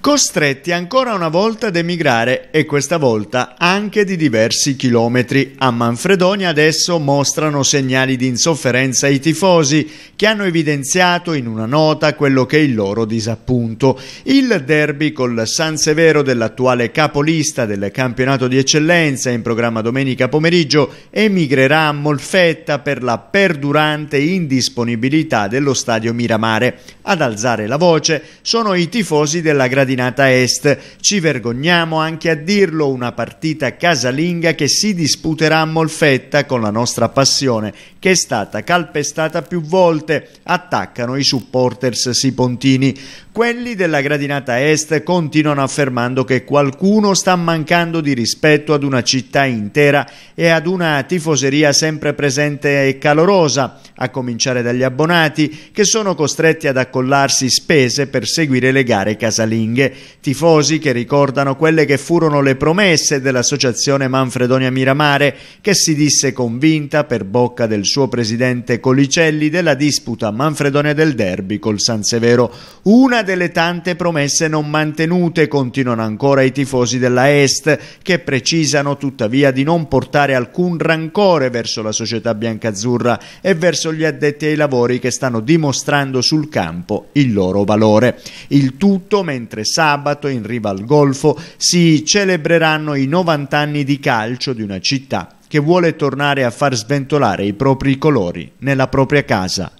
costretti ancora una volta ad emigrare e questa volta anche di diversi chilometri. A Manfredonia adesso mostrano segnali di insofferenza i tifosi che hanno evidenziato in una nota quello che è il loro disappunto. Il derby col San Severo dell'attuale capolista del campionato di eccellenza in programma domenica pomeriggio emigrerà a Molfetta per la perdurante indisponibilità dello stadio Miramare. Ad alzare la voce sono i tifosi della gradazione cittadinata est. Ci vergogniamo anche a dirlo, una partita casalinga che si disputerà a Molfetta con la nostra passione, che è stata calpestata più volte, attaccano i supporters sipontini. Quelli della gradinata est continuano affermando che qualcuno sta mancando di rispetto ad una città intera e ad una tifoseria sempre presente e calorosa, a cominciare dagli abbonati che sono costretti ad accollarsi spese per seguire le gare casalinghe. Tifosi che ricordano quelle che furono le promesse dell'associazione Manfredonia Miramare, che si disse convinta per bocca del suo presidente Colicelli della disputa Manfredonia del derby col San Severo. Una delle tante promesse non mantenute, continuano ancora i tifosi della Est, che precisano tuttavia di non portare alcun rancore verso la società biancazzurra e verso gli addetti ai lavori che stanno dimostrando sul campo il loro valore. Il tutto mentre sabato in riva al Golfo si celebreranno i 90 anni di calcio di una città che vuole tornare a far sventolare i propri colori nella propria casa.